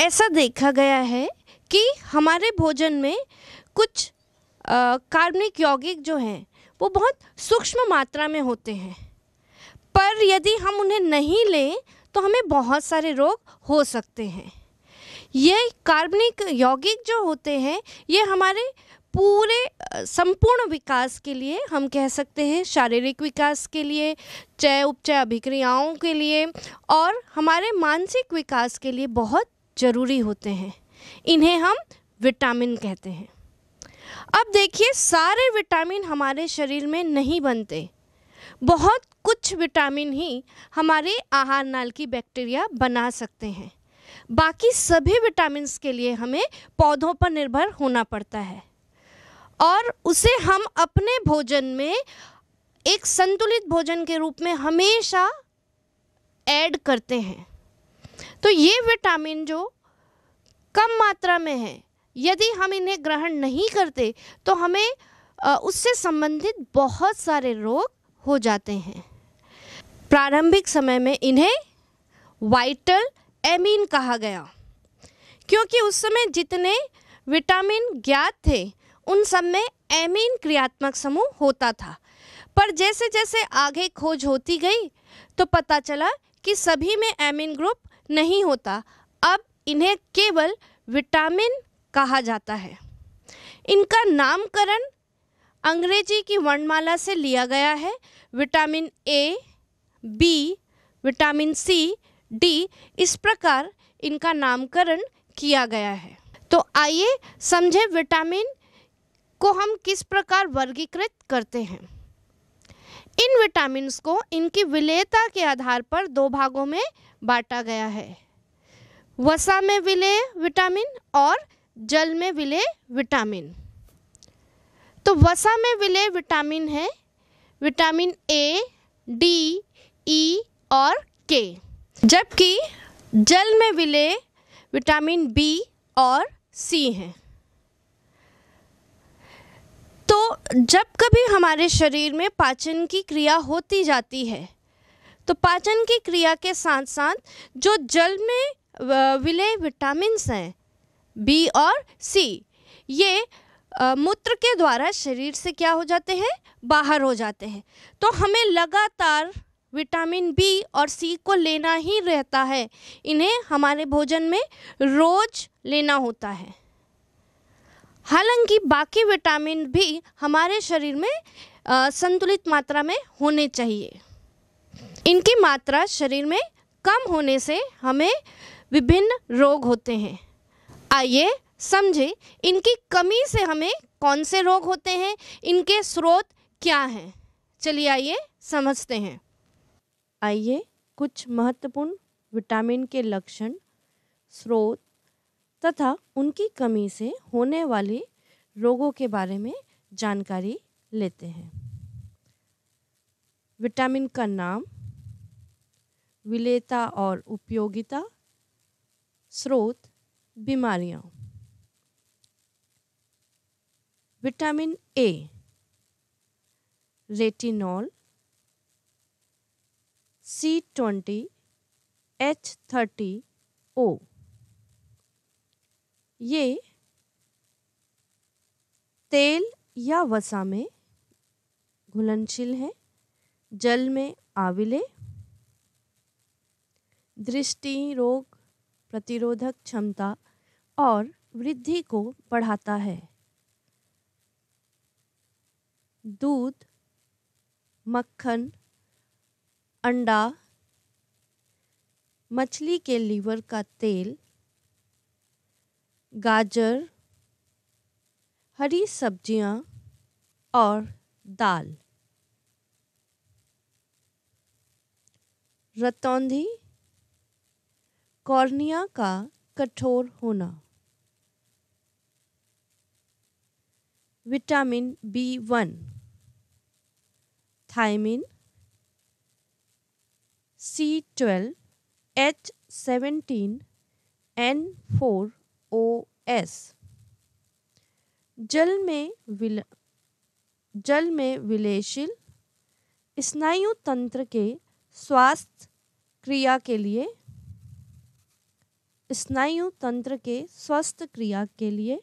ऐसा देखा गया है कि हमारे भोजन में कुछ कार्बनिक यौगिक जो हैं वो बहुत सूक्ष्म मात्रा में होते हैं पर यदि हम उन्हें नहीं लें तो हमें बहुत सारे रोग हो सकते हैं ये कार्बनिक यौगिक जो होते हैं ये हमारे पूरे संपूर्ण विकास के लिए हम कह सकते हैं शारीरिक विकास के लिए चय उपचय अभिक्रियाओं के लिए और हमारे मानसिक विकास के लिए बहुत जरूरी होते हैं इन्हें हम विटामिन कहते हैं अब देखिए सारे विटामिन हमारे शरीर में नहीं बनते बहुत कुछ विटामिन ही हमारे आहार नाल की बैक्टीरिया बना सकते हैं बाकी सभी विटामिन के लिए हमें पौधों पर निर्भर होना पड़ता है और उसे हम अपने भोजन में एक संतुलित भोजन के रूप में हमेशा ऐड करते हैं तो ये विटामिन जो कम मात्रा में है यदि हम इन्हें ग्रहण नहीं करते तो हमें उससे संबंधित बहुत सारे रोग हो जाते हैं प्रारंभिक समय में इन्हें वाइटल एमीन कहा गया क्योंकि उस समय जितने विटामिन ज्ञात थे उन सब में एमीन क्रियात्मक समूह होता था पर जैसे जैसे आगे खोज होती गई तो पता चला कि सभी में एमिन ग्रुप नहीं होता अब इन्हें केवल विटामिन कहा जाता है इनका नामकरण अंग्रेजी की वर्णमाला से लिया गया है vitamin A B vitamin C D इस प्रकार इनका नामकरण किया गया है तो आइए समझें विटामिन को हम किस प्रकार वर्गीकृत करते हैं इन विटामिन को इनकी विलेयता के आधार पर दो भागों में बांटा गया है वसा में विलेय विटामिन और जल में विलेय विटामिन तो वसा में विलेय विटामिन है विटामिन ए डी ई और के जबकि जल में विलेय विटामिन बी और सी हैं तो जब कभी हमारे शरीर में पाचन की क्रिया होती जाती है तो पाचन की क्रिया के साथ साथ जो जल में विलय विटामिन हैं बी और सी ये मूत्र के द्वारा शरीर से क्या हो जाते हैं बाहर हो जाते हैं तो हमें लगातार विटामिन बी और सी को लेना ही रहता है इन्हें हमारे भोजन में रोज लेना होता है हालांकि बाकी विटामिन भी हमारे शरीर में संतुलित मात्रा में होने चाहिए इनकी मात्रा शरीर में कम होने से हमें विभिन्न रोग होते हैं आइए समझे इनकी कमी से हमें कौन से रोग होते हैं इनके स्रोत क्या हैं चलिए आइए समझते हैं आइए कुछ महत्वपूर्ण विटामिन के लक्षण स्रोत तथा उनकी कमी से होने वाले रोगों के बारे में जानकारी लेते हैं विटामिन का नाम विलेता और उपयोगिता स्रोत बीमारियाँ vitamin A retinol C twenty H thirty O ये तेल या वसा में घुलनशील है जल में आविले दृष्टि रोग प्रतिरोधक क्षमता और वृद्धि को बढ़ाता है दूध मक्खन अंडा मछली के लीवर का तेल गाजर हरी सब्जियां और दाल रतौंधी कॉर्निया का कठोर होना vitamin B one thiamine C twelve H seventeen N four O S जल में विल जल में विलेशील स्नायु तंत्र के स्वास्थ्य क्रिया के लिए स्नायु तंत्र के स्वस्थ क्रिया के लिए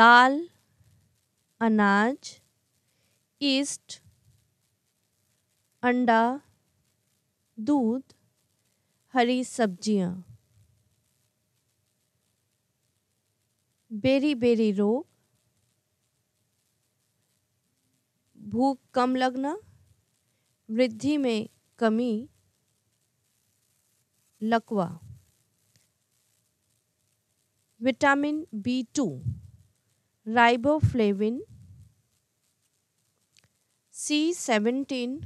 दाल अनाज ईस्ट अंडा दूध हरी सब्जियां बेरी बेरी रोग भूख कम लगना वृद्धि में कमी लकवा vitamin B two riboflavin C seventeen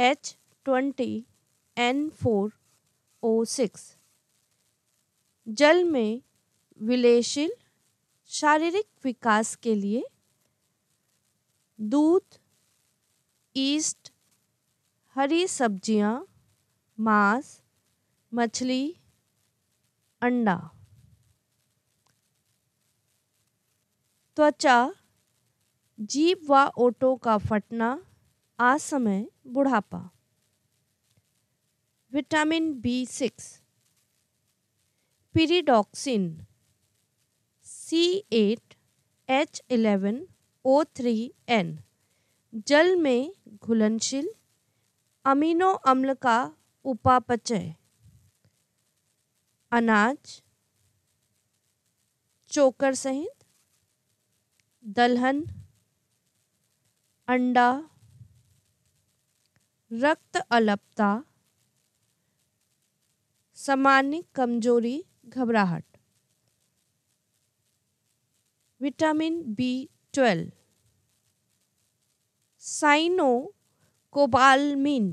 H twenty N four O six जल में विलेशिल शारीरिक विकास के लिए दूध ईस्ट हरी सब्जियां, मांस मछली अंडा त्वचा जीभ व ओटों का फटना आसमय बुढ़ापा vitamin B six pyridoxine C eight H eleven O three N जल में घुलनशील अमीनो अम्ल का उपापचय अनाज चोकर सहित दलहन अंडा रक्त अलपता सामान्य कमजोरी घबराहट vitamin B twelve cyanocobalamin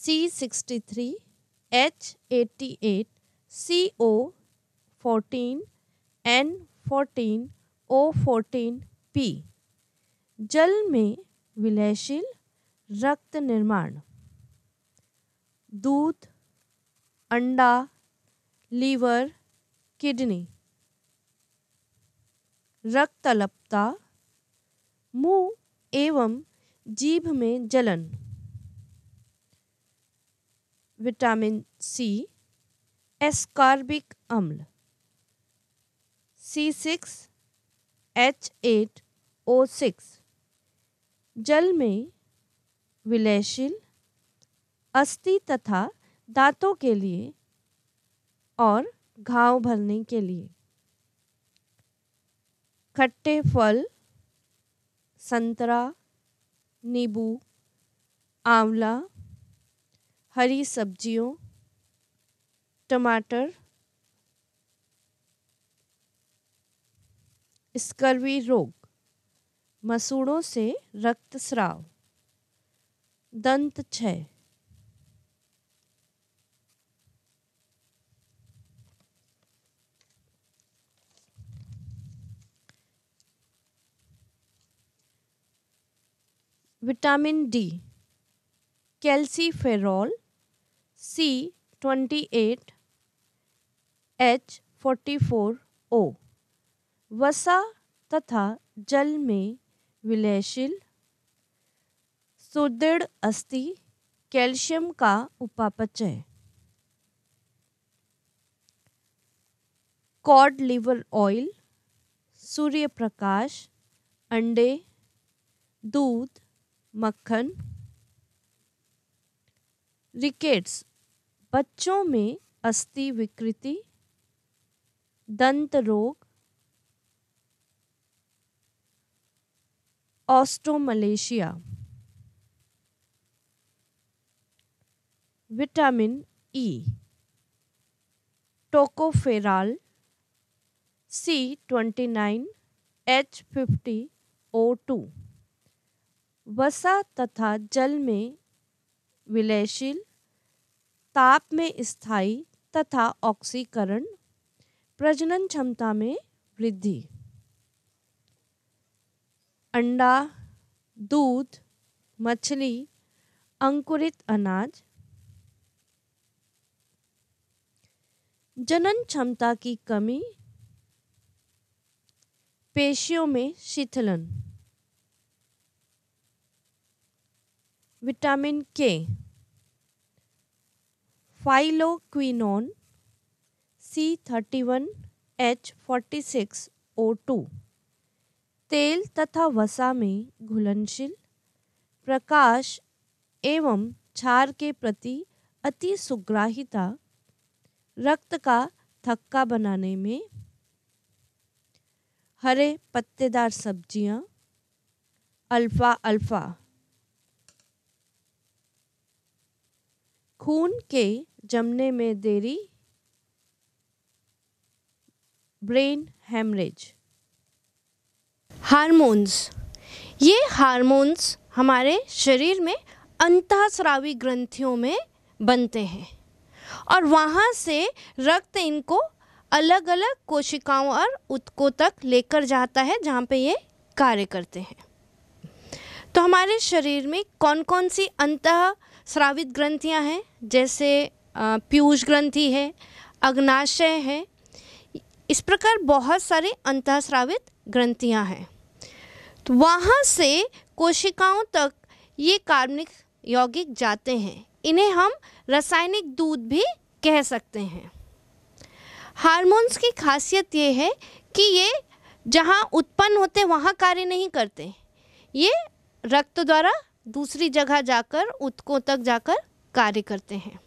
C sixty three H eighty eight C O fourteen N fourteen O fourteen P जल में विलयशील रक्त निर्माण दूध अंडा लीवर किडनी रक्तलपता मुंह एवं जीभ में जलन विटामिन सी एस्कार्बिक अम्ल C six H eight O six जल में विलयशील अस्थि तथा दांतों के लिए और घाव भरने के लिए खट्टे फल संतरा नींबू आंवला हरी सब्जियों टमाटर स्कर्वी रोग मसूड़ों से रक्तस्राव दंत क्षय विटामिन डी फेरॉल C twenty eight H forty four O वसा तथा जल में विलयशील सुदृढ़ अस्थि कैल्शियम का उपापचय कॉड लिवर ऑयल सूर्य प्रकाश अंडे दूध मक्खन रिकेट्स बच्चों में अस्थि विकृति दंत रोग osteomalacia vitamin E tocopherol C twenty nine H fifty O two वसा तथा जल में विलयशील ताप में स्थायी तथा ऑक्सीकरण प्रजनन क्षमता में वृद्धि अंडा दूध मछली अंकुरित अनाज जनन क्षमता की कमी पेशियों में शिथिलन vitamin K phylloquinone C thirty one H forty six O two तेल तथा वसा में घुलनशील प्रकाश एवं क्षार के प्रति अति सुग्राहिता रक्त का थक्का बनाने में हरे पत्तेदार सब्जियां अल्फ़ा अल्फ़ा खून के जमने में देरी ब्रेन हेमरेज हार्मोन्स ये हार्मोन्स हमारे शरीर में अंतःस्रावी ग्रंथियों में बनते हैं और वहाँ से रक्त इनको अलग अलग कोशिकाओं और उत्कों तक लेकर जाता है जहाँ पे ये कार्य करते हैं तो हमारे शरीर में कौन कौन सी अंतः श्रावित ग्रंथियाँ हैं जैसे पीयूष ग्रंथि है अग्नाशय है इस प्रकार बहुत अंत अंतःस्रावित ग्रंथियाँ हैं तो वहाँ से कोशिकाओं तक ये कार्बनिक यौगिक जाते हैं इन्हें हम रासायनिक दूध भी कह सकते हैं हार्मोन्स की खासियत ये है कि ये जहाँ उत्पन्न होते वहाँ कार्य नहीं करते ये रक्त द्वारा दूसरी जगह जाकर उत्कों तक जाकर कार्य करते हैं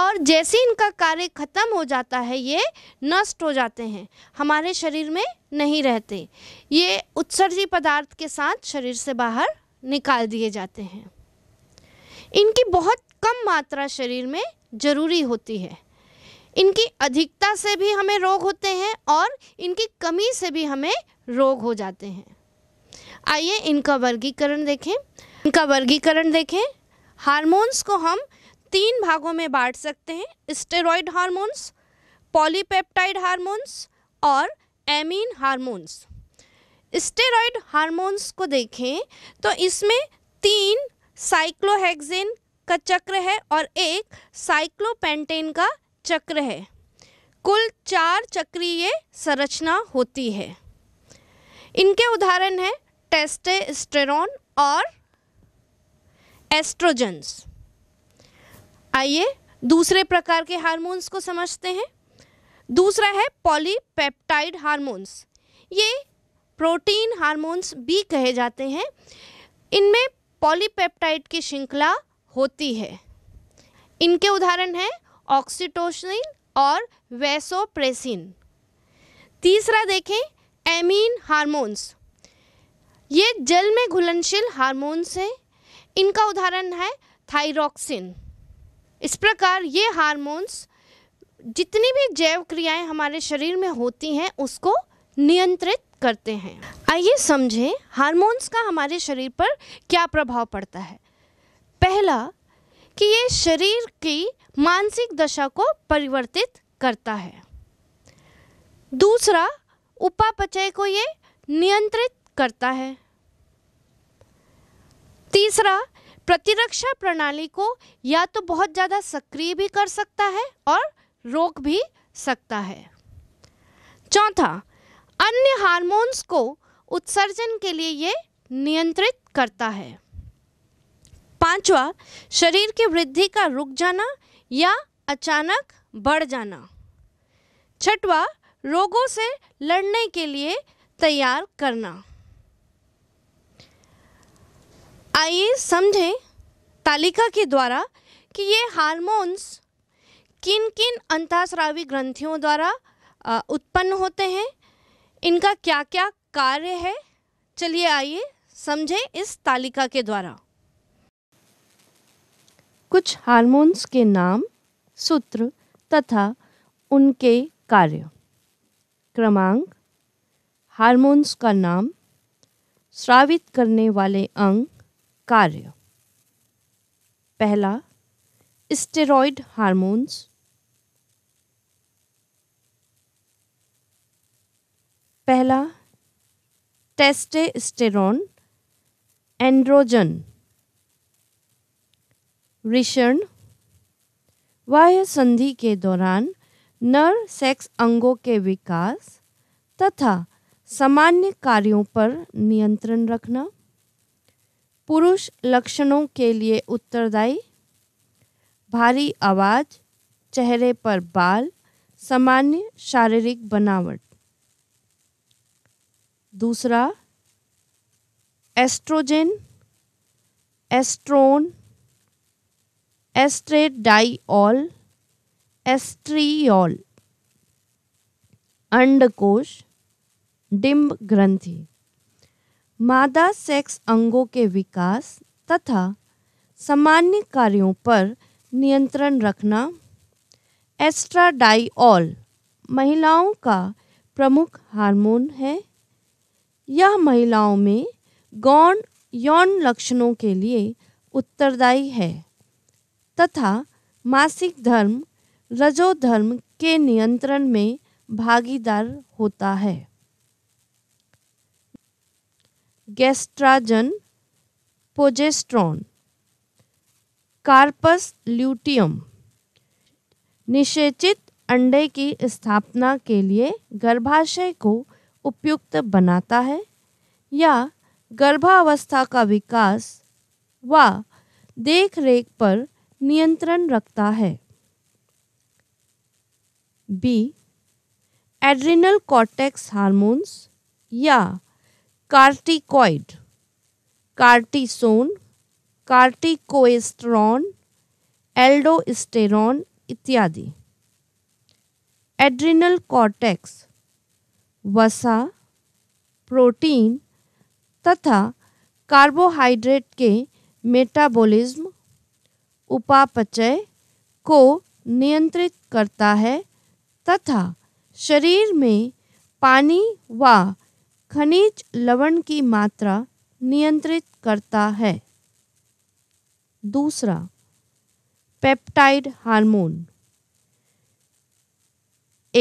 और जैसे इनका कार्य खत्म हो जाता है ये नष्ट हो जाते हैं हमारे शरीर में नहीं रहते ये उत्सर्जी पदार्थ के साथ शरीर से बाहर निकाल दिए जाते हैं इनकी बहुत कम मात्रा शरीर में ज़रूरी होती है इनकी अधिकता से भी हमें रोग होते हैं और इनकी कमी से भी हमें रोग हो जाते हैं आइए इनका वर्गीकरण देखें इनका वर्गीकरण देखें हार्मोन्स को हम तीन भागों में बांट सकते हैं स्टेरॉइड हार्मोन्स पॉलीपेप्टाइड हार्मोन्स और एमीन हार्मोन्स स्टेरॉयड हार्मोन्स को देखें तो इसमें तीन साइक्लोहेक्सेन का चक्र है और एक साइक्लोपेंटेन का चक्र है कुल चार चक्रीय संरचना होती है इनके उदाहरण हैं टेस्टेस्टेरॉन और एस्ट्रोजेंस आइए दूसरे प्रकार के हार्मोन्स को समझते हैं दूसरा है पॉलीपेप्टाइड हार्मोन्स ये प्रोटीन हार्मोन्स भी कहे जाते हैं इनमें पॉलीपेप्टाइड की श्रृंखला होती है इनके उदाहरण हैं ऑक्सीटोसिन और वेसोप्रेसिन तीसरा देखें एमीन हार्मोन्स ये जल में घुलनशील हार्मोन्स हैं इनका उदाहरण है थाइरोक्सिन इस प्रकार ये हार्मोन्स जितनी भी जैव क्रियाएं हमारे शरीर में होती हैं उसको नियंत्रित करते हैं आइए समझें हार्मोन्स का हमारे शरीर पर क्या प्रभाव पड़ता है पहला कि ये शरीर की मानसिक दशा को परिवर्तित करता है दूसरा उपापचय को ये नियंत्रित करता है तीसरा प्रतिरक्षा प्रणाली को या तो बहुत ज़्यादा सक्रिय भी कर सकता है और रोक भी सकता है चौथा अन्य हार्मोन्स को उत्सर्जन के लिए ये नियंत्रित करता है पांचवा शरीर की वृद्धि का रुक जाना या अचानक बढ़ जाना छठवा रोगों से लड़ने के लिए तैयार करना आइए समझें तालिका के द्वारा कि ये हार्मोन्स किन किन अंतःस्रावी ग्रंथियों द्वारा उत्पन्न होते हैं इनका क्या क्या कार्य है चलिए आइए समझें इस तालिका के द्वारा कुछ हार्मोन्स के नाम सूत्र तथा उनके कार्य क्रमांक हार्मोन्स का नाम श्रावित करने वाले अंग कार्य पहला स्टेरॉइड हार्मोन्स पहला टेस्टेस्टेरॉन एंड्रोजन ऋषण वाह्य संधि के दौरान नर सेक्स अंगों के विकास तथा सामान्य कार्यों पर नियंत्रण रखना पुरुष लक्षणों के लिए उत्तरदायी भारी आवाज चेहरे पर बाल सामान्य शारीरिक बनावट दूसरा एस्ट्रोजन एस्ट्रोन एस्ट्रेडाइल एस्ट्रियल अंडकोश डिम्ब ग्रंथि मादा सेक्स अंगों के विकास तथा सामान्य कार्यों पर नियंत्रण रखना एस्ट्राडाइल महिलाओं का प्रमुख हार्मोन है यह महिलाओं में गौण यौन लक्षणों के लिए उत्तरदायी है तथा मासिक धर्म रजोधर्म के नियंत्रण में भागीदार होता है गेस्ट्राजन पोजेस्ट्रॉन कार्पस ल्यूटियम निषेचित अंडे की स्थापना के लिए गर्भाशय को उपयुक्त बनाता है या गर्भावस्था का विकास व देख रेख पर नियंत्रण रखता है बी एड्रिनल कॉर्टेक्स हार्मोन्स या कार्टिकॉइड कार्टिसोन कार्टिकोएस्ट्रॉन एल्डोस्टेरॉन इत्यादि एड्रिनल कॉर्टेक्स वसा प्रोटीन तथा कार्बोहाइड्रेट के मेटाबॉलिज्म उपापचय को नियंत्रित करता है तथा शरीर में पानी व खनिज लवण की मात्रा नियंत्रित करता है दूसरा peptide hormone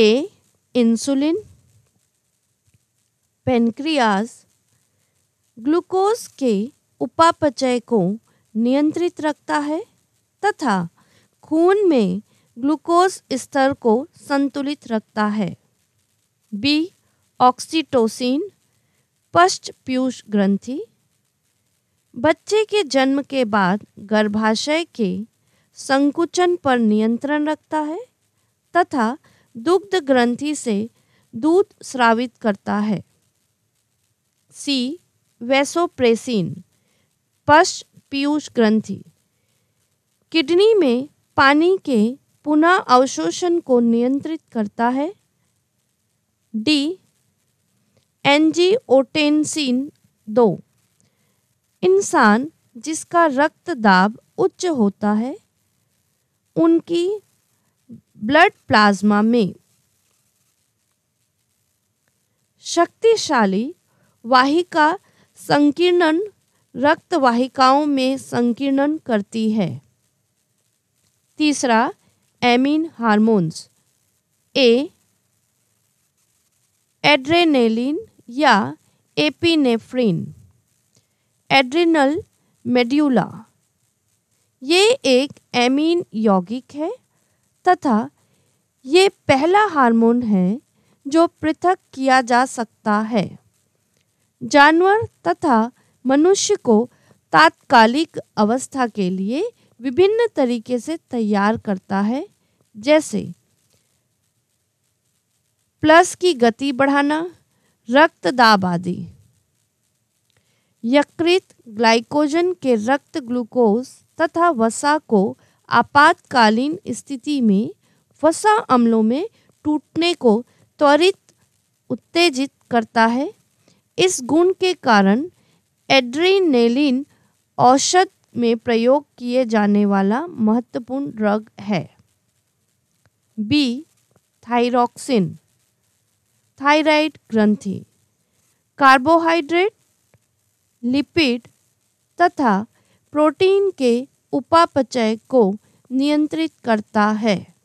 A insulin pancreas glucose के उपापचय को नियंत्रित रखता है तथा खून में ग्लूकोज स्तर को संतुलित रखता है बी ऑक्सीटोसिन स्पष्ट पीयूष ग्रंथि बच्चे के जन्म के बाद गर्भाशय के संकुचन पर नियंत्रण रखता है तथा दुग्ध ग्रंथि से दूध स्रावित करता है सी वैसोप्रेसिन पश्च पीयूष ग्रंथि किडनी में पानी के पुनः अवशोषण को नियंत्रित करता है डी एंजीओटेंसिन दो इंसान जिसका रक्त दाब उच्च होता है उनकी ब्लड प्लाज्मा में शक्तिशाली वाहिका संकीर्णन रक्त वाहिकाओं में संकीर्णन करती है तीसरा एमिन हार्मोन्स ए एड्रेनेलिन या एपिनेफ्रिन एड्रिनल मेड्यूला ये एक एमीन यौगिक है तथा ये पहला हार्मोन है जो पृथक किया जा सकता है जानवर तथा मनुष्य को तात्कालिक अवस्था के लिए विभिन्न तरीके से तैयार करता है जैसे प्लस की गति बढ़ाना रक्त दाब आदि यकृत ग्लाइकोजन के रक्त ग्लूकोज तथा वसा को आपातकालीन स्थिति में वसा अम्लों में टूटने को त्वरित उत्तेजित करता है इस गुण के कारण एड्रीनेलिन औषध में प्रयोग किए जाने वाला महत्वपूर्ण ड्रग है बी थाइरोक्सिन थायराइड ग्रंथि कार्बोहाइड्रेट लिपिड तथा प्रोटीन के उपापचय को नियंत्रित करता है